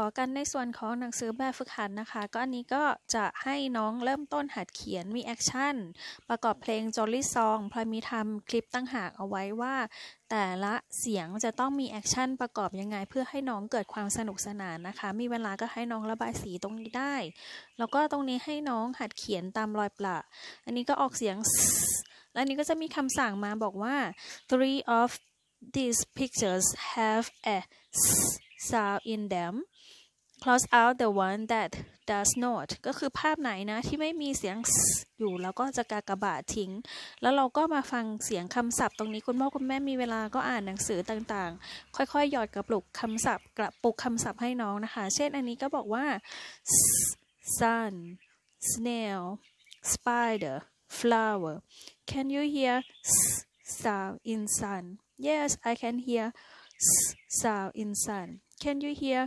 ต่อกันในส่วนของหนังสือแบบฝึกหัดนะคะ ก็อันนี้ก็จะให้น้องเริ่มต้นหัดเขียนมีแอคชั่นประกอบเพลงจอลลี่ซองพลอยมีทำคลิปตั้งหากเอาไว้ว่า แต่ละเสียงจะต้องมีแอคชั่นประกอบยังไง เพื่อให้น้องเกิดความสนุกสนานนะคะ มีเวลาก็ให้น้องระบายสีตรงนี้ได้ แล้วก็ตรงนี้ให้น้องหัดเขียนตามรอยปลาอันนี้ก็ออกเสียง และนี้ก็จะมีคำสั่งมาบอกว่า three of these pictures have a sound in them cross out the one that does not ก็คือภาพไหนนะ ที่ไม่มีเสียงอยู่แล้วก็จะกากระบาททิ้ง แล้วเราก็มาฟังเสียงคำศัพท์ตรงนี้คุณพ่อคุณแม่มีเวลาก็อ่านหนังสือต่าง ๆ ค่อยๆหยอดกระปุกคำศัพท์กระปุกคำศัพท์ให้น้องนะคะ เช่นอันนี้ก็บอกว่า sun snail spider flower can you hear sound in sun yes I can hear sound in sun can you hear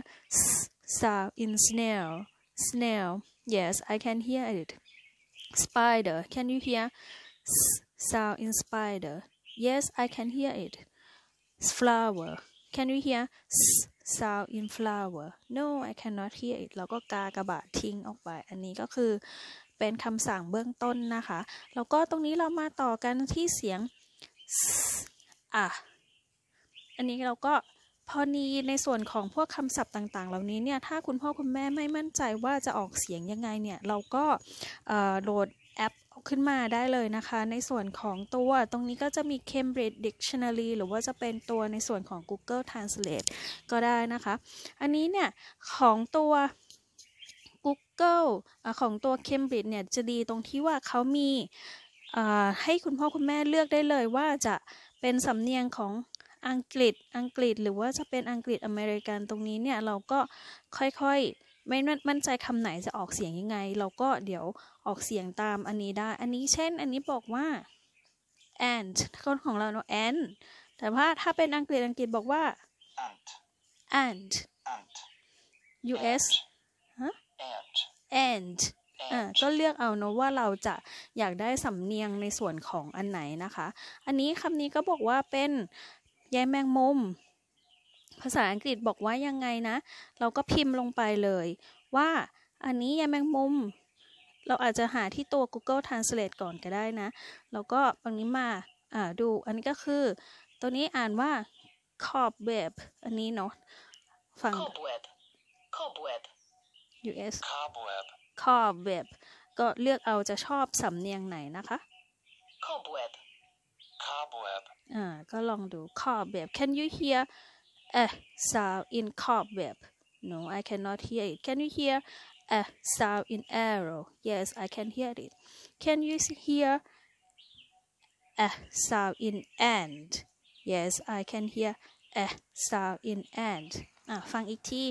sound in snail snail yes I can hear it spider can you hear S sound in spider yes I can hear it S flower can you hear S sound in flower no I cannot hear it เราก็กากระบาดทิ้งออกไป อันนี้ก็คือเป็นคำสั่งเบื้องต้นนะคะ แล้วก็ตรงนี้เรามาต่อกันที่เสียงอ่ะ อันนี้เราก็พอนีในส่วนของพวกคำศัพท์ต่างๆ เหล่านี้เนี่ย ถ้าคุณพ่อคุณแม่ไม่มั่นใจว่าจะออกเสียงยังไงเนี่ย เราก็โหลดแอปขึ้นมาได้เลยนะคะ ในส่วนของตัวตรงนี้ก็จะมี Cambridge Dictionary หรือว่าจะเป็นตัวในส่วนของ Google Translate ก็ได้นะคะ อันนี้เนี่ยของตัว Google ของตัว Cambridge เนี่ย จะดีตรงที่ว่าเขามีให้คุณพ่อคุณแม่เลือกได้เลยว่าจะเป็นสำเนียงของอังกฤษ อังกฤษ หรือว่าจะเป็นอังกฤษอเมริกันตรงนี้เนี่ย เราก็ค่อยๆไม่มั่นใจคำไหนจะออกเสียงยังไง เราก็เดี๋ยวออกเสียงตามอันนี้ได้ อันนี้เช่น อันนี้บอกว่า and คนของเราเนาะ and แต่ว่าถ้าเป็นอังกฤษอังกฤษบอกว่า and and US and อ่าก็เลือกเอาเนาะว่าเราจะอยากได้สำเนียงในส่วนของอันไหนนะคะ อันนี้คำนี้ก็บอกว่าเป็นแยแมงมุม ภาษาอังกฤษบอกว่ายังไงนะ เราก็พิมพ์ลงไปเลย ว่าอันนี้แยแมงมุม เราอาจจะหาที่ตัว Google Translate ก่อนก็ได้นะแล้วก็ตรงนี้มา อ่าดูอันนี้ก็คือ ตัวนี้อ่านว่า cobweb อันนี้เนาะฟัง cobweb cobweb US cobweb cobweb ก็เลือกเอาจะชอบสำเนียงไหนนะคะ cobweb cobweb อ่าก็ลองดู can you hear a sound in cobweb no I cannot hear it can you hear a sound in arrow yes I can hear it can you hear a sound in end yes I can hear a sound in end อ่าฟังอีกที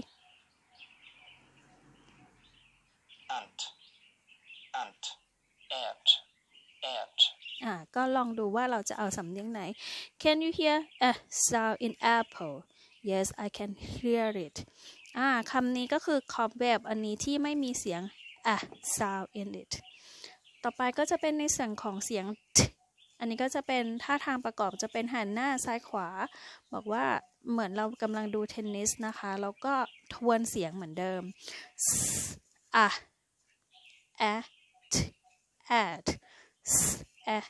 ่ะก็ลองดูว่าเราจะเอาสำเนียงไหน Can you hear a sound in apple Yes I can hear it อ่าคำนี้ก็คือ cobweb อันนี้ที่ไม่มีเสียง a sound in it ต่อไปก็จะเป็นในส่วนของเสียง t อันนี้ก็จะเป็นท่าทางประกอบจะเป็นหันหน้าซ้ายขวา บอกว่าเหมือนเรากำลังดูเทนนิสนะคะ แล้วก็ทวนเสียงเหมือนเดิมอะ at at at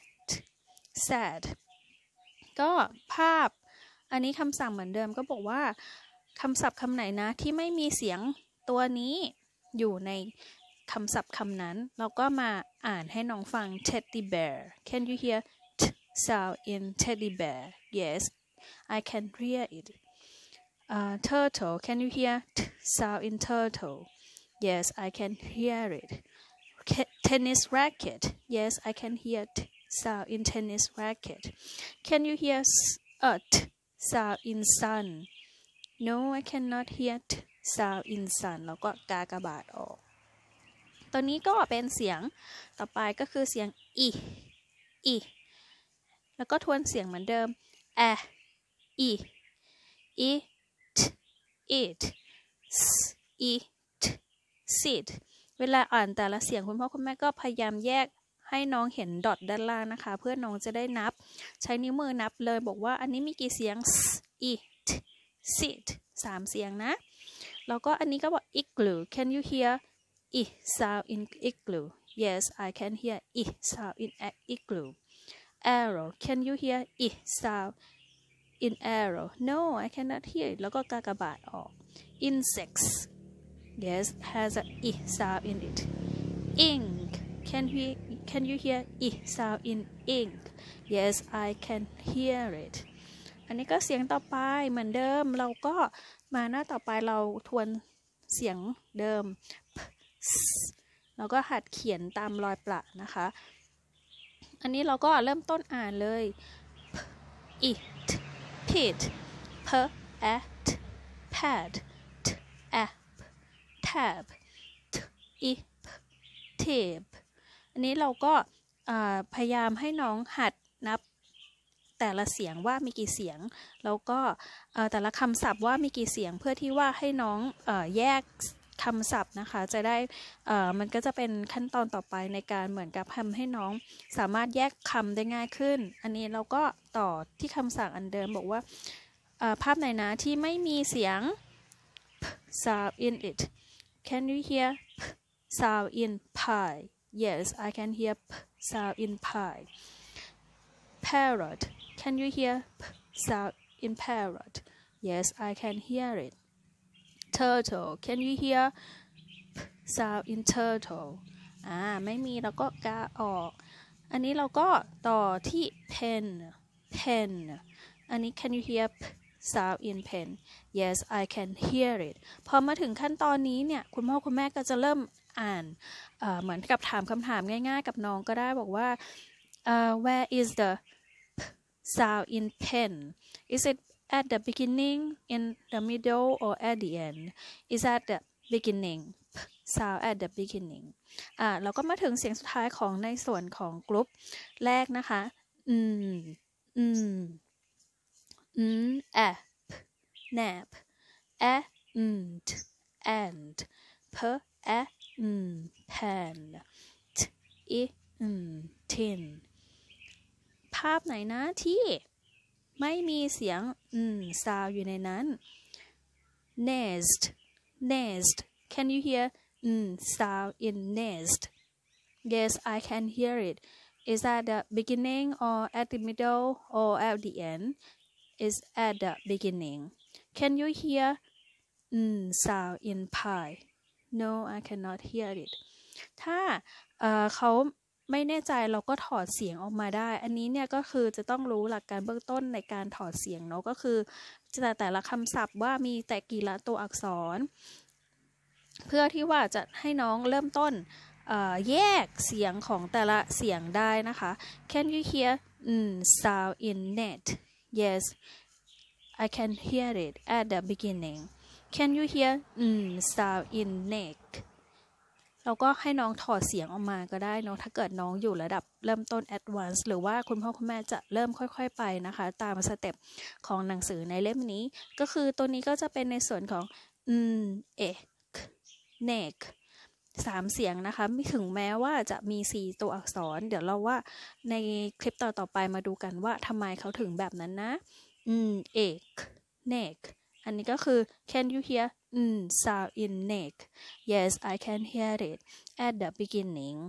sad ก็ภาพ อันนี้คำสั่งเหมือนเดิมก็บอกว่าคำศัพท์คำไหนนะ ที่ไม่มีเสียงตัวนี้ อยู่ในคำศัพท์คำนั้นเราก็มาอ่านให้น้องฟัง teddy bear can you hear t sound in teddy bear yes I can hear it uh, turtle can you hear t sound in turtle yes I can hear it tennis racket. Yes, I can hear t sound in tennis racket. Can you hear a t sound in sun? No, I cannot hear t sound in sun. แล้วก็กากระบาดออกตอนนี้ก็เป็นเสียง ต่อไปก็คือเสียงอีอีแล้วก็ทวนเสียงเหมือนเดิมแออีอี i อีท sit เวลาอ่านแต่ละเสียงคุณพ่อคุณแม่ก็พยายามแยกให้น้องเห็นดอทด้านล่างนะคะ เพื่อน้องจะได้นับใช้นิ้วมือนับเลยบอกว่าอันนี้มีกี่เสียง it sit สามเสียงนะ แล้วก็อันนี้ก็บอก igloo can you hear i sound in igloo yes I can hear i sound in igloo arrow can you hear i sound in arrow no I cannot hear แล้วก็กากบาทออก insects Yes, has a i sound in it. Ink. Can we? Can you hear i sound in ink? Yes, I can hear it. อันนี้ก็เสียงต่อไปเหมือนเดิม เราก็มาหน้าต่อไปเราทวนเสียงเดิมแล้วก็หัดเขียนตามรอยประนะคะ อันนี้เราก็เริ่มต้นอ่านเลย it pit per at pad t a b tip tip อันนี้เราก็พยายามให้น้องหัดนับแต่ละเสียงว่ามีกี่เสียง แล้วก็แต่ละคำศัพท์ว่ามีกี่เสียงเพื่อที่ว่าให้น้องอแยกคำศัพท์นะคะจะได้มันก็จะเป็นขั้นตอนต่อไปในการเหมือนกับทำให้น้องสามารถแยกคำได้ง่ายขึ้น อันนี้เราก็ต่อที่คำสั่งอันเดิมบอกว่าภาพไหนนะที่ไม่มีเสียง sound in it Can you hear p sound in pie? Yes, I can hear p sound in pie. Parrot. Can you hear p sound in parrot? Yes, I can hear it. Turtle. Can you hear p sound in turtle? อ่าไม่มีเราก็กาออกอันนี้เราก็ต่อที่ ah, pen pen อันนี้ can you hear p sound in pen yes I can hear it พอมาถึงขั้นตอนนี้เนี่ย คุณพ่อคุณแม่ก็จะเริ่มอ่าน เหมือนกับถามคำถามง่าย ๆ กับน้องก็ได้บอกว่า uh, where is the sound in pen is it at the beginning in the middle or at the end is at the beginning sound at the beginning อ่าเราก็มาถึงเสียงสุดท้ายของในส่วนของกลุ่มแรกนะคะ อืม อืม n ap, nap, and, and, p a n, pan, t i n, tin ภาพไหนนะที่ไม่มีเสียงอืมซาวอยู่ในนั้น nest nest can you hear mm sound in nest yes I can hear it is that the beginning or at the middle or at the end is at the beginning. Can you hear n sound in pie? No, I cannot hear it. ถ้าเขาไม่แน่ใจเราก็ถอดเสียงออกมาได้ อันนี้เนี่ยก็คือจะต้องรู้หลักการเบื้องต้นในการถอดเสียงเนาะก็คือจะแต่ละคำศัพท์ว่ามีแต่กี่ละตัวอักษร เพื่อที่ว่าจะให้น้องเริ่มต้นแยกเสียงของแต่ละเสียงได้นะคะ Can you hear sound in net Yes, I can hear it at the beginning. Can you hear mm sound in neck? เราก็ให้น้องถอดเสียงออกมาก็ได้นนอะถ้าเกิดน้องอยู่ระดับเริ่มต้น advanced หรือว่าคุณพ่อคุณแม่จะเริ่มค่อยๆไปนะคะตามสเต็ปของหนังสือในเล่มนี้ ก็คือตัวนี้ก็จะเป็นในส่วนของ "um" มเอก neck สามเสียงนะคะไม่ถึงแม้ว่าจะมีสี่ตัวอักษร เดี๋ยวเราว่าในคลิปต่อต่อไปมาดูกันว่าทำไมเขาถึงแบบนั้นนะ อืม เอก เนก อันนี้ก็คือ can you hear อืม sound in neck yes I can hear it at the beginning